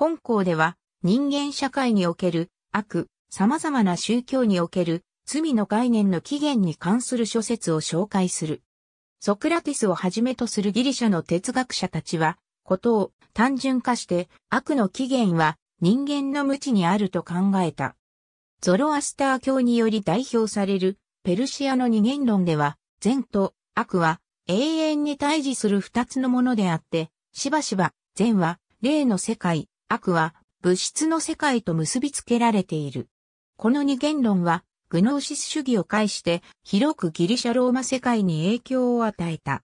本校では人間社会における悪、様々な宗教における罪の概念の起源に関する諸説を紹介する。ソクラテスをはじめとするギリシャの哲学者たちは、ことを単純化して悪の起源は人間の無知にあると考えた。ゾロアスター教により代表されるペルシアの二元論では、善と悪は永遠に対峙する二つのものであって、しばしば善は霊の世界、悪は物質の世界と結びつけられている。この二元論は、グノーシス主義を介して、広くギリシャローマ世界に影響を与えた。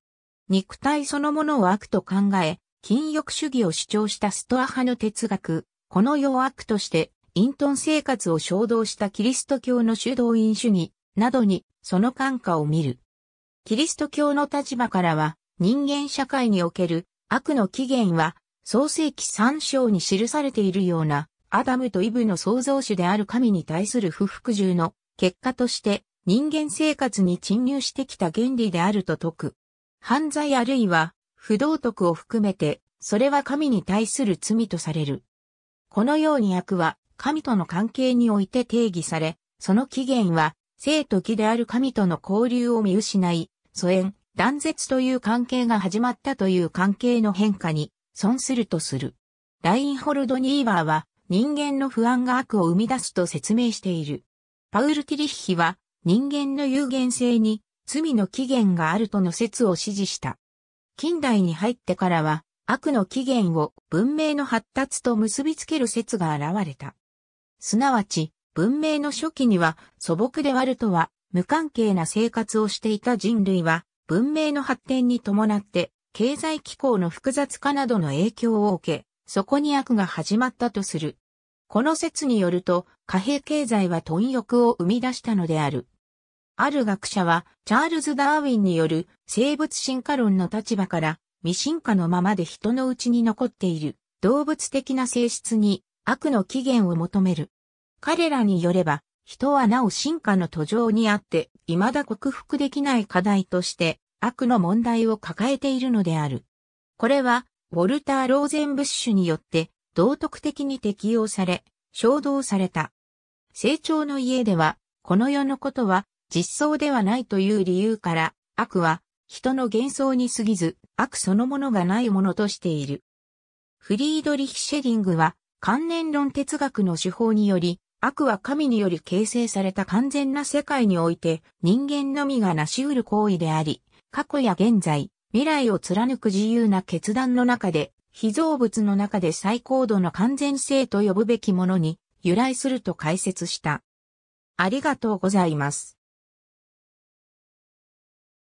肉体そのものを悪と考え、禁欲主義を主張したストア派の哲学、この世を悪として、隠遁生活を衝動したキリスト教の主導員主義などにその感化を見る。キリスト教の立場からは人間社会における悪の起源は創世記3章に記されているような、アダムとイブの創造主である神に対する不服従の結果として人間生活に侵入してきた原理であると説く。犯罪あるいは不道徳を含めて、それは神に対する罪とされる。このように悪は神との関係において定義され、その起源は生と義である神との交流を見失い、疎遠、断絶という関係が始まったという関係の変化に損するとする。ラインホルド・ニーバーは、人間の不安が悪を生み出すと説明している。パウル・ティリッヒは、人間の有限性に罪の起源があるとの説を支持した。近代に入ってからは、悪の起源を文明の発達と結びつける説が現れた。すなわち、文明の初期には素朴で悪とは無関係な生活をしていた人類は、文明の発展に伴って経済機構の複雑化などの影響を受け、そこに悪が始まったとする。この説によると、貨幣経済は貪欲を生み出したのである。ある学者は、チャールズ・ダーウィンによる生物進化論の立場から、未進化のままで人のうちに残っている動物的な性質に悪の起源を求める。彼らによれば、人はなお進化の途上にあって、未だ克服できない課題として悪の問題を抱えているのである。これは、ウォルター・ローゼンブッシュによって、道徳的に適用され、衝動された。成長の家では、この世のことは実相ではないという理由から、悪は人の幻想に過ぎず、悪そのものがないものとしている。フリードリヒ・シェリングは、関連論哲学の手法により、悪は神により形成された完全な世界において人間のみが成し得る行為であり、過去や現在、未来を貫く自由な決断の中で、被造物の中で最高度の完全性と呼ぶべきものに由来すると解説した。ありがとうございます。